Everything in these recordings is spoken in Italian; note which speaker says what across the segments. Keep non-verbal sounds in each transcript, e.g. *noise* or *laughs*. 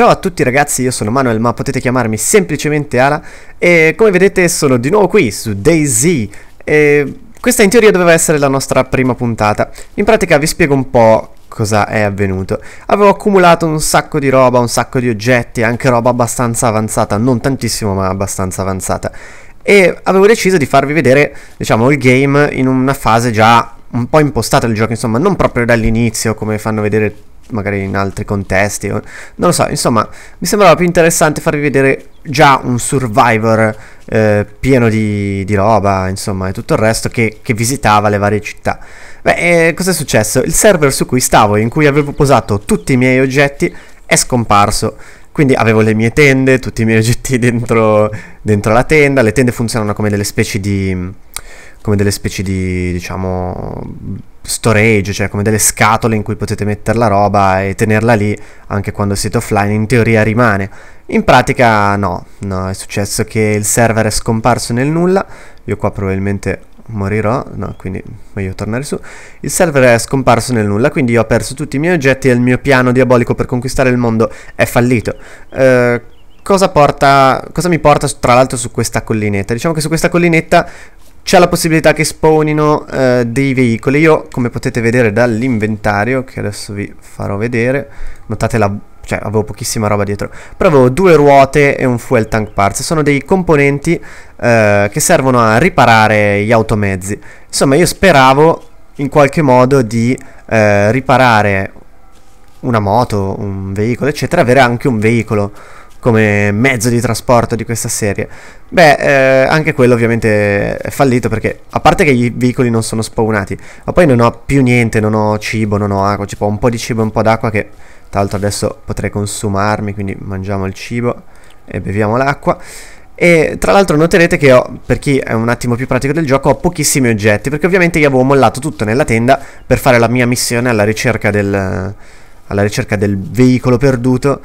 Speaker 1: Ciao a tutti ragazzi, io sono Manuel, ma potete chiamarmi semplicemente Ala e come vedete sono di nuovo qui su DayZ e questa in teoria doveva essere la nostra prima puntata. In pratica vi spiego un po' cosa è avvenuto. Avevo accumulato un sacco di roba, un sacco di oggetti, anche roba abbastanza avanzata, non tantissimo ma abbastanza avanzata. E avevo deciso di farvi vedere, diciamo, il game in una fase già un po' impostata del gioco, insomma, non proprio dall'inizio come fanno vedere magari in altri contesti, non lo so, insomma mi sembrava più interessante farvi vedere già un survivor eh, pieno di, di, roba, insomma, e tutto il resto che, che visitava le varie città. Beh, eh, cosa è successo? Il server su cui stavo in cui avevo posato tutti i miei oggetti è scomparso. Quindi avevo le mie tende, tutti i miei oggetti *laughs* dentro, dentro la tenda. Le tende funzionano come delle specie di. come delle specie di. diciamo storage, cioè come delle scatole in cui potete mettere la roba e tenerla lì anche quando siete offline, in teoria rimane. In pratica no, no, è successo che il server è scomparso nel nulla, io qua probabilmente morirò, no, quindi voglio tornare su. Il server è scomparso nel nulla, quindi io ho perso tutti i miei oggetti e il mio piano diabolico per conquistare il mondo è fallito. Eh, cosa, porta, cosa mi porta tra l'altro su questa collinetta? Diciamo che su questa collinetta c'è la possibilità che spawnino eh, dei veicoli. Io, come potete vedere dall'inventario, che adesso vi farò vedere, notate la... Cioè, avevo pochissima roba dietro. Però avevo due ruote e un fuel tank parts. Sono dei componenti eh, che servono a riparare gli automezzi. Insomma, io speravo in qualche modo di eh, riparare una moto, un veicolo, eccetera, avere anche un veicolo come mezzo di trasporto di questa serie? Beh, eh, anche quello ovviamente è fallito perché a parte che i veicoli non sono spawnati, ma poi non ho più niente, non ho cibo, non ho acqua, tipo un po' di cibo e un po' d'acqua che tra l'altro adesso potrei consumarmi, quindi mangiamo il cibo e beviamo l'acqua. E tra l'altro noterete che ho, per chi è un attimo più pratico del gioco, ho pochissimi oggetti, perché ovviamente io avevo mollato tutto nella tenda per fare la mia missione alla ricerca del alla ricerca del veicolo perduto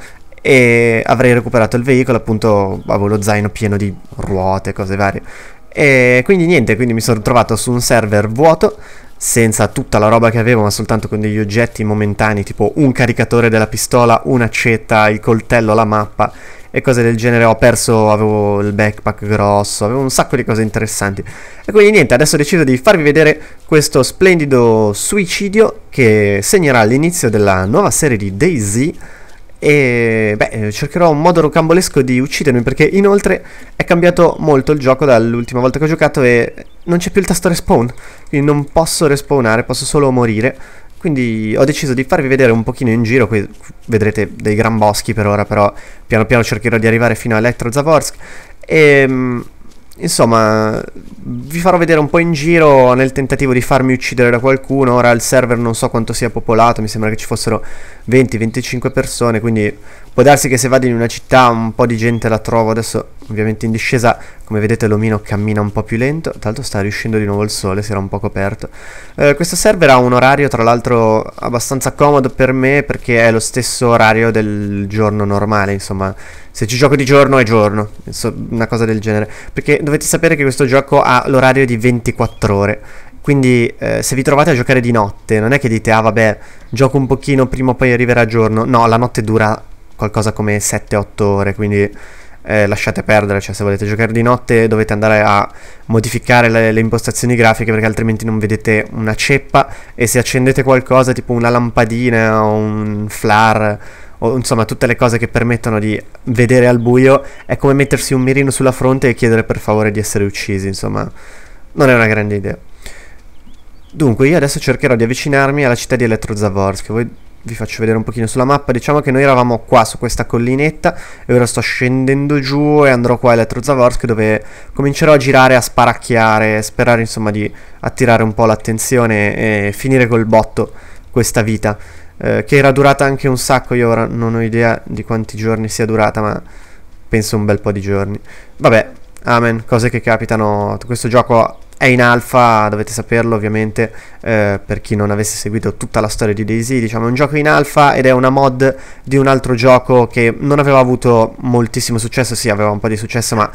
Speaker 1: e avrei recuperato il veicolo, appunto avevo lo zaino pieno di ruote, cose varie. E quindi niente, quindi mi sono trovato su un server vuoto, senza tutta la roba che avevo, ma soltanto con degli oggetti momentanei, tipo un caricatore della pistola, un'accetta, il coltello, la mappa e cose del genere. Ho perso, avevo il backpack grosso, avevo un sacco di cose interessanti. E quindi niente, adesso ho deciso di farvi vedere questo splendido suicidio che segnerà l'inizio della nuova serie di DayZ. E beh, cercherò un modo rocambolesco di uccidermi perché inoltre è cambiato molto il gioco dall'ultima volta che ho giocato e non c'è più il tasto respawn, quindi non posso respawnare, posso solo morire. Quindi ho deciso di farvi vedere un pochino in giro, qui vedrete dei gran boschi per ora, però piano piano cercherò di arrivare fino a Elektro Zavorsk. E ehm, insomma, vi farò vedere un po' in giro nel tentativo di farmi uccidere da qualcuno. Ora il server non so quanto sia popolato, mi sembra che ci fossero 20-25 persone, quindi può darsi che se vado in una città un po' di gente la trovo, adesso ovviamente in discesa, come vedete l'omino cammina un po' più lento, tra l'altro sta riuscendo di nuovo il sole, si era un po' coperto. Eh, questo server ha un orario tra l'altro abbastanza comodo per me perché è lo stesso orario del giorno normale, insomma, se ci gioco di giorno è giorno, una cosa del genere, perché dovete sapere che questo gioco ha l'orario di 24 ore. Quindi eh, se vi trovate a giocare di notte, non è che dite ah vabbè, gioco un pochino prima o poi arriverà giorno. No, la notte dura qualcosa come 7-8 ore, quindi eh, lasciate perdere, cioè se volete giocare di notte dovete andare a modificare le, le, impostazioni grafiche perché altrimenti non vedete una ceppa e se accendete qualcosa tipo una lampadina o un flare o insomma tutte le cose che permettono di vedere al buio è come mettersi un mirino sulla fronte e chiedere per favore di essere uccisi, insomma non è una grande idea. Dunque, io adesso cercherò di avvicinarmi alla città di Elettrozavorsk. Voi vi faccio vedere un pochino sulla mappa. Diciamo che noi eravamo qua su questa collinetta e ora sto scendendo giù e andrò qua a Elettrozavorsk dove comincerò a girare, a sparacchiare, sperare insomma di attirare un po' l'attenzione e finire col botto questa vita. Eh, che era durata anche un sacco, io ora non ho idea di quanti giorni sia durata, ma penso un bel po' di giorni. Vabbè, amen, cose che capitano. Questo gioco è in alfa, dovete saperlo ovviamente eh, per chi non avesse seguito tutta la storia di Daisy, diciamo è un gioco in alfa ed è una mod di un altro gioco che non aveva avuto moltissimo successo, sì aveva un po' di successo ma...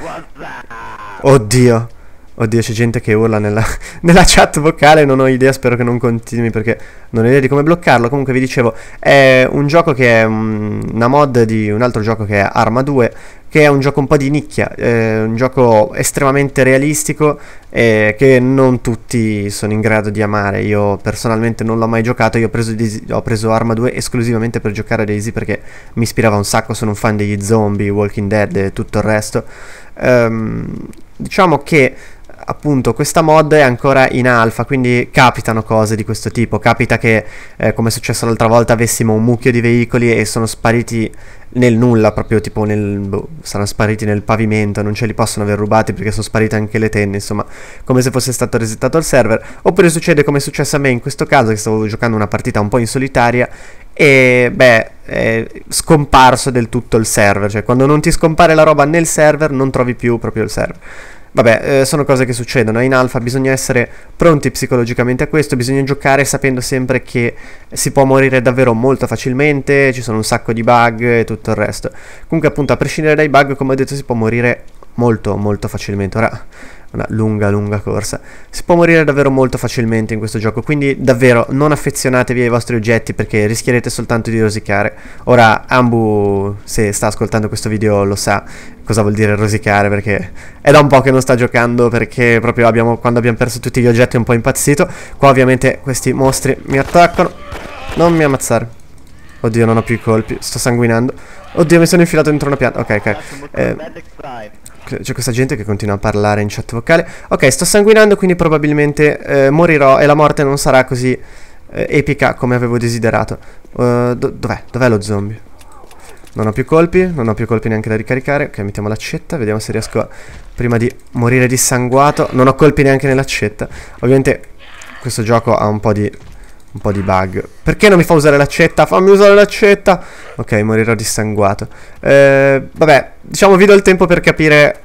Speaker 1: Oddio, oddio c'è gente che urla nella, *laughs* nella, chat vocale, non ho idea, spero che non continui perché non ho idea di come bloccarlo, comunque vi dicevo è un gioco che è mm, una mod di un altro gioco che è Arma 2 che è un gioco un po' di nicchia, eh, un gioco estremamente realistico eh, che non tutti sono in grado di amare. Io personalmente non l'ho mai giocato, io ho preso, ho preso Arma 2 esclusivamente per giocare a Daisy perché mi ispirava un sacco, sono un fan degli zombie, Walking Dead e tutto il resto. Um, diciamo che appunto questa mod è ancora in alfa, quindi capitano cose di questo tipo. Capita che, eh, come è successo l'altra volta, avessimo un mucchio di veicoli e sono spariti nel nulla, proprio tipo nel, boh, saranno spariti nel pavimento, non ce li possono aver rubati perché sono sparite anche le tenne, insomma, come se fosse stato resettato il server. Oppure succede come è successo a me in questo caso, che stavo giocando una partita un po' in solitaria e beh è scomparso del tutto il server cioè quando non ti scompare la roba nel server non trovi più proprio il server Vabbè, eh, sono cose che succedono. In alfa bisogna essere pronti psicologicamente a questo, bisogna giocare sapendo sempre che si può morire davvero molto facilmente, ci sono un sacco di bug e tutto il resto. Comunque appunto a prescindere dai bug, come ho detto, si può morire molto molto facilmente. Ora una lunga lunga corsa. Si può morire davvero molto facilmente in questo gioco, quindi davvero non affezionatevi ai vostri oggetti perché rischierete soltanto di rosicare. Ora Ambu, se sta ascoltando questo video, lo sa cosa vuol dire rosicare perché è da un po' che non sta giocando perché proprio abbiamo, quando abbiamo perso tutti gli oggetti è un po' impazzito. Qua ovviamente questi mostri mi attaccano. Non mi ammazzare. Oddio, non ho più i colpi, sto sanguinando. Oddio, mi sono infilato dentro una pianta. Ok, ok. Eh, c'è questa gente che continua a parlare in chat vocale. Ok, sto sanguinando, quindi probabilmente eh, morirò e la morte non sarà così eh, epica come avevo desiderato. Uh, do dov'è? Dov'è lo zombie? Non ho più colpi, non ho più colpi neanche da ricaricare. Ok, mettiamo l'accetta, vediamo se riesco a, prima di morire dissanguato. Non ho colpi neanche nell'accetta. Ovviamente questo gioco ha un po' di un po' di bug. Perché non mi fa usare l'accetta? Fammi usare l'accetta! Ok, morirò dissanguato. Eh, vabbè, diciamo vi do il tempo per capire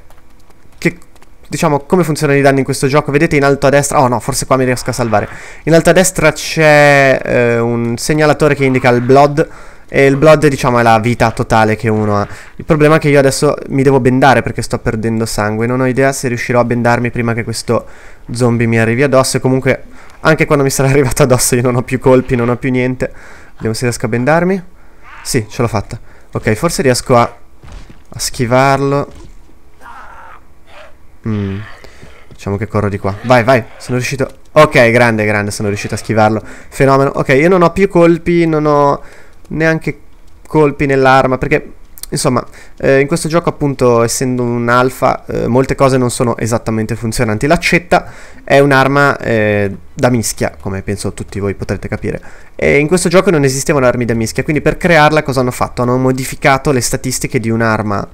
Speaker 1: che, diciamo, come funzionano i danni in questo gioco. Vedete in alto a destra... Oh no, forse qua mi riesco a salvare. In alto a destra c'è eh, un segnalatore che indica il blood. E il blood, diciamo, è la vita totale che uno ha. Il problema è che io adesso mi devo bendare perché sto perdendo sangue. Non ho idea se riuscirò a bendarmi prima che questo zombie mi arrivi addosso. E comunque anche quando mi sarà *laughs* arrivato addosso io non ho più colpi, non ho più niente. Vediamo se riesco a bendarmi. Sì, ce l'ho fatta. Ok, forse riesco a, a schivarlo. Mm. Diciamo che corro di qua. Vai, vai, sono riuscito... Ok, grande, grande, sono riuscito a schivarlo. Fenomeno. Ok, io non ho più colpi, non ho neanche colpi nell'arma, perché Insomma, eh, in questo gioco appunto essendo un alfa eh, molte cose non sono esattamente funzionanti. L'accetta è un'arma eh, da mischia, come penso tutti voi potrete capire. E in questo gioco non esistevano armi da mischia, quindi per crearla cosa hanno fatto? Hanno modificato le statistiche di un'arma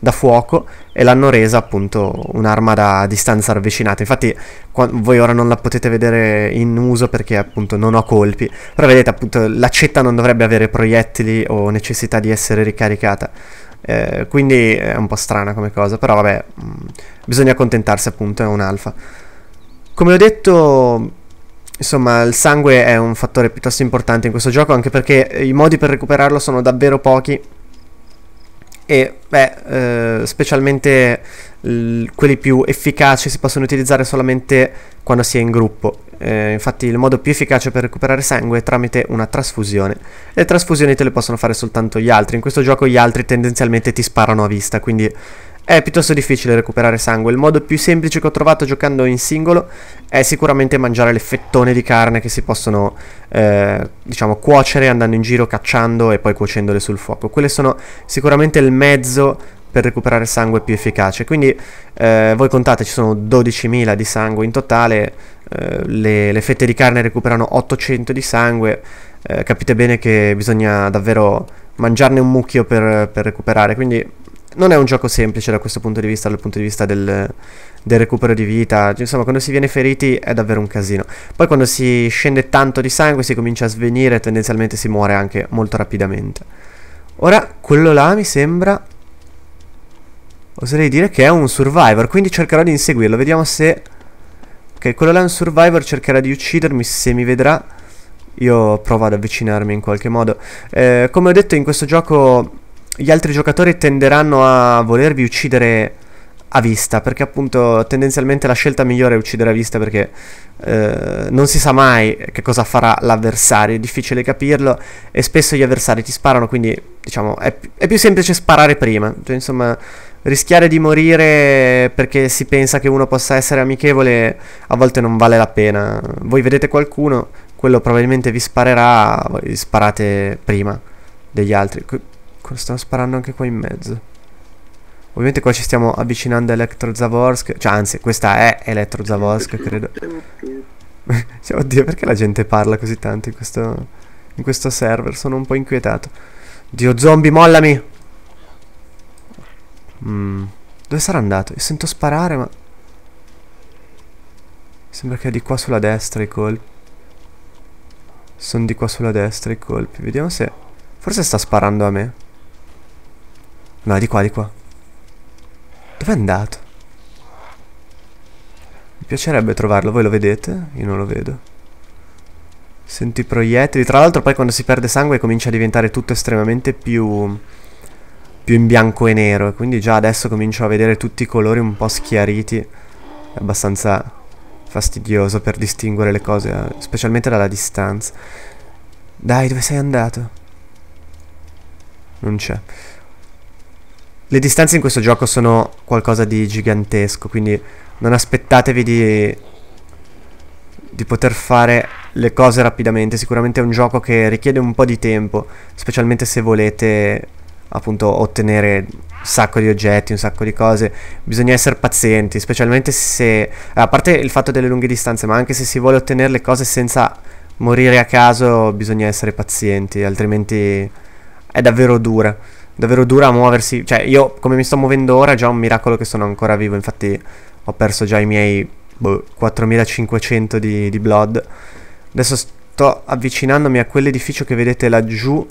Speaker 1: da fuoco e l'hanno resa appunto un'arma da distanza ravvicinata. Infatti qua, voi ora non la potete vedere in uso perché appunto non ho colpi, però vedete appunto l'accetta non dovrebbe avere proiettili o necessità di essere ricaricata. Eh, quindi è un po' strana come cosa, però vabbè, mh, mm, bisogna accontentarsi appunto, è un alfa. Come ho detto, Insomma, il sangue è un fattore piuttosto importante in questo gioco, anche perché i modi per recuperarlo sono davvero pochi e beh, eh, specialmente l- quelli più efficaci si possono utilizzare solamente quando si è in gruppo. Eh, infatti il modo più efficace per recuperare sangue è tramite una trasfusione. Le trasfusioni te le possono fare soltanto gli altri, in questo gioco gli altri tendenzialmente ti sparano a vista, quindi è piuttosto difficile recuperare sangue, il modo più semplice che ho trovato giocando in singolo è sicuramente mangiare le fettone di carne che si possono, eh, diciamo, cuocere andando in giro, cacciando e poi cuocendole sul fuoco. Quelle sono sicuramente il mezzo per recuperare sangue più efficace, quindi eh, voi contate ci sono 12.000 di sangue in totale, eh, le, le, fette di carne recuperano 800 di sangue, eh, capite bene che bisogna davvero mangiarne un mucchio per, per recuperare, quindi non è un gioco semplice da questo punto di vista, dal punto di vista del, del, recupero di vita. Insomma, quando si viene feriti è davvero un casino. Poi quando si scende tanto di sangue si comincia a svenire e tendenzialmente si muore anche molto rapidamente. Ora, quello là mi sembra... Oserei dire che è un survivor, quindi cercherò di inseguirlo. Vediamo se... Ok, quello là è un survivor, cercherà di uccidermi se mi vedrà. Io provo ad avvicinarmi in qualche modo. Eh, come ho detto in questo gioco gli altri giocatori tenderanno a volervi uccidere a vista, perché appunto tendenzialmente la scelta migliore è uccidere a vista perché eh, non si sa mai che cosa farà l'avversario, è difficile capirlo e spesso gli avversari ti sparano, quindi diciamo è, è più semplice sparare prima, cioè, insomma rischiare di morire perché si pensa che uno possa essere amichevole a volte non vale la pena, voi vedete qualcuno, quello probabilmente vi sparerà, voi sparate prima degli altri. Eccolo, stanno sparando anche qua in mezzo. Ovviamente qua ci stiamo avvicinando a Electro Zavorsk. Cioè, anzi, questa è Electro Zavorsk, credo. *laughs* oddio, perché la gente parla così tanto in questo, in questo server? Sono un po' inquietato. Dio zombie, mollami! Mm. Dove sarà andato? Io sento sparare, ma... Sembra che è di qua sulla destra i colpi. Sono di qua sulla destra i colpi. Vediamo se... Forse sta sparando a me. No, di qua, di qua. Dove è andato? Mi piacerebbe trovarlo, voi lo vedete? Io non lo vedo. Sento i proiettili. Tra l'altro poi quando si perde sangue comincia a diventare tutto estremamente più... più in bianco e nero. quindi già adesso comincio a vedere tutti i colori un po' schiariti. È abbastanza fastidioso per distinguere le cose, eh, specialmente dalla distanza. Dai, dove sei andato? Non c'è. Le distanze in questo gioco sono qualcosa di gigantesco, quindi non aspettatevi di, di poter fare le cose rapidamente. Sicuramente è un gioco che richiede un po' di tempo, specialmente se volete appunto ottenere un sacco di oggetti, un sacco di cose. Bisogna essere pazienti, specialmente se... A parte il fatto delle lunghe distanze, ma anche se si vuole ottenere le cose senza morire a caso, bisogna essere pazienti, altrimenti è davvero dura davvero dura a muoversi. Cioè, io come mi sto muovendo ora già è un miracolo che sono ancora vivo. Infatti, ho perso già i miei boh, 4500 di, di blood. Adesso sto avvicinandomi a quell'edificio che vedete laggiù,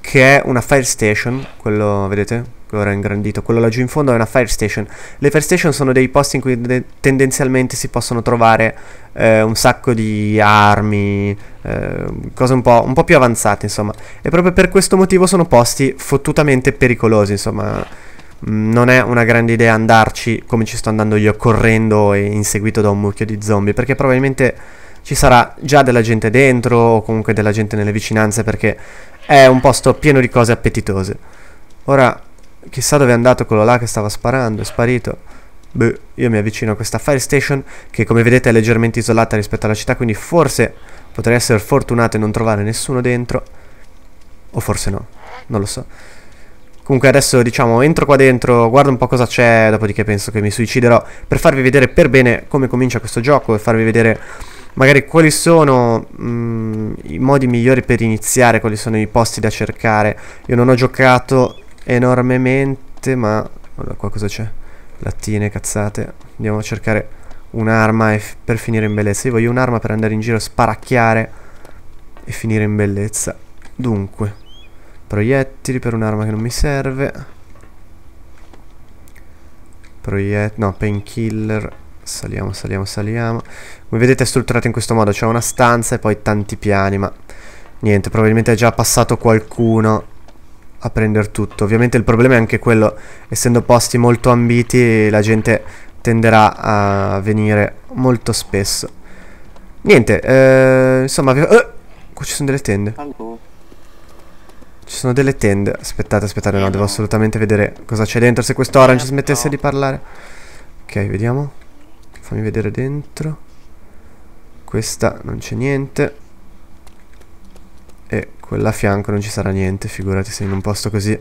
Speaker 1: che è una fire station. Quello, vedete? ora è ingrandito, quello laggiù in fondo è una fire station. Le fire station sono dei posti in cui de- tendenzialmente si possono trovare eh, un sacco di armi, eh, cose un po', un po', più avanzate, insomma. E proprio per questo motivo sono posti fottutamente pericolosi, insomma. Mm, non è una grande idea andarci come ci sto andando io, correndo e inseguito da un mucchio di zombie, perché probabilmente ci sarà già della gente dentro o comunque della gente nelle vicinanze perché è un posto pieno di cose appetitose. Ora Chissà dove è andato quello là che stava sparando, è sparito. Beh, io mi avvicino a questa fire station che come vedete è leggermente isolata rispetto alla città, quindi forse potrei essere fortunato e non trovare nessuno dentro. O forse no, non lo so. Comunque adesso diciamo entro qua dentro, guardo un po' cosa c'è, dopodiché penso che mi suiciderò per farvi vedere per bene come comincia questo gioco e farvi vedere magari quali sono mh, mm, i modi migliori per iniziare, quali sono i posti da cercare. Io non ho giocato enormemente, ma... Allora, qua cosa c'è? Lattine, cazzate. Andiamo a cercare un'arma per finire in bellezza. Io voglio un'arma per andare in giro a sparacchiare e finire in bellezza. Dunque, proiettili per un'arma che non mi serve. Proiettili, no, painkiller. Saliamo, saliamo, saliamo. Come vedete è strutturato in questo modo, c'è una stanza e poi tanti piani, ma... Niente, probabilmente è già passato qualcuno a prendere tutto. Ovviamente il problema è anche quello, essendo posti molto ambiti, la gente tenderà a venire molto spesso. Niente, eh, insomma, Eh, qua ci sono delle tende. Ci sono delle tende. Aspettate, aspettate, no, devo assolutamente vedere cosa c'è dentro, se questo orange eh, smettesse di parlare. Ok, vediamo. Fammi vedere dentro. Questa non c'è niente e quella a fianco non ci sarà niente, figurati se in un posto così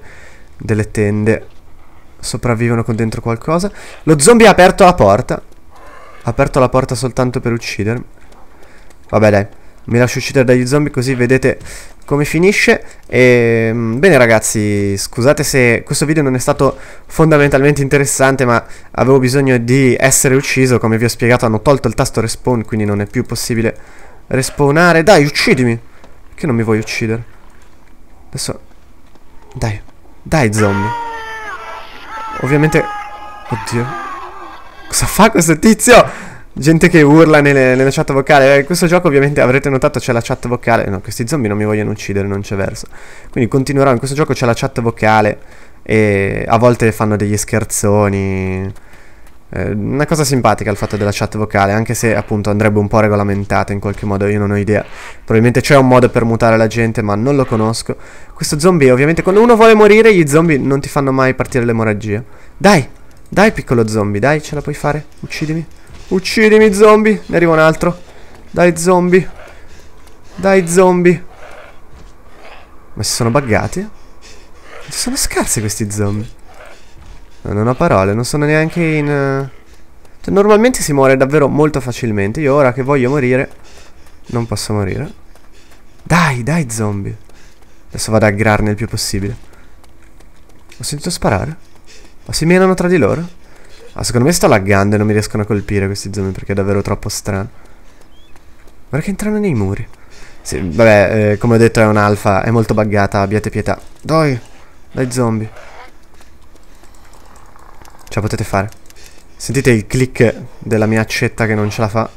Speaker 1: delle tende sopravvivono con dentro qualcosa. Lo zombie ha aperto la porta. Ha aperto la porta soltanto per uccidermi. Vabbè dai, mi lascio uccidere dagli zombie così vedete come finisce. E, ehm, bene ragazzi, scusate se questo video non è stato fondamentalmente interessante, ma avevo bisogno di essere ucciso. Come vi ho spiegato hanno tolto il tasto respawn, quindi non è più possibile respawnare. Dai, uccidimi! Che non mi vuoi uccidere? Adesso... Dai. Dai, zombie. Ovviamente... Oddio. Cosa fa questo tizio? Gente che urla nelle, nella chat vocale. Eh, in questo gioco ovviamente avrete notato c'è la chat vocale. No, questi zombie non mi vogliono uccidere, non c'è verso. Quindi continuerò. In questo gioco c'è la chat vocale. E a volte fanno degli scherzoni. Eh, una cosa simpatica il fatto della chat vocale, anche se appunto andrebbe un po' regolamentata in qualche modo, io non ho idea. Probabilmente c'è un modo per mutare la gente, ma non lo conosco. Questo zombie, ovviamente, quando uno vuole morire, gli zombie non ti fanno mai partire l'emorragia. Dai, dai piccolo zombie, dai, ce la puoi fare. Uccidimi. Uccidimi zombie. Ne arriva un altro. Dai zombie. Dai zombie. Ma si sono buggati? Sono scarsi questi zombie. Non ho parole, non sono neanche in... Eh, cioè, normalmente si muore davvero molto facilmente. Io ora che voglio morire... Non posso morire. Dai, dai, zombie. Adesso vado a aggrarne il più possibile. Ho sentito sparare? Ma si menano tra di loro? Ma ah, secondo me sto laggando e non mi riescono a colpire questi zombie perché è davvero troppo strano. Guarda che entrano nei muri. Sì, vabbè, eh, come ho detto è un'alfa, è molto buggata, abbiate pietà. Dai, dai zombie. Ce la potete fare. Sentite il click della mia accetta che non ce la fa.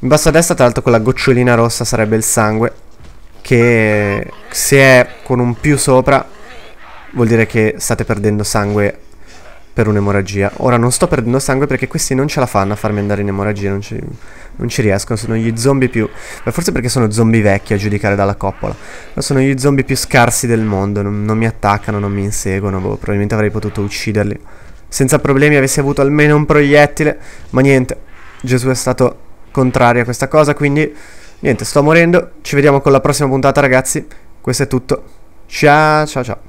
Speaker 1: In basso a destra, tra l'altro, quella gocciolina rossa sarebbe il sangue. Che se è con un più sopra, vuol dire che state perdendo sangue per un'emorragia. Ora non sto perdendo sangue perché questi non ce la fanno a farmi andare in emorragia. Non non ci riescono, sono gli zombie più... Ma forse perché sono zombie vecchi a giudicare dalla coppola. Ma sono gli zombie più scarsi del mondo, non, non mi attaccano, non mi inseguono, boh, probabilmente avrei potuto ucciderli. Senza problemi avessi avuto almeno un proiettile, ma niente. Gesù è stato contrario a questa cosa, quindi... Niente, sto morendo. Ci vediamo con la prossima puntata, ragazzi. Questo è tutto. Ciao, ciao, ciao.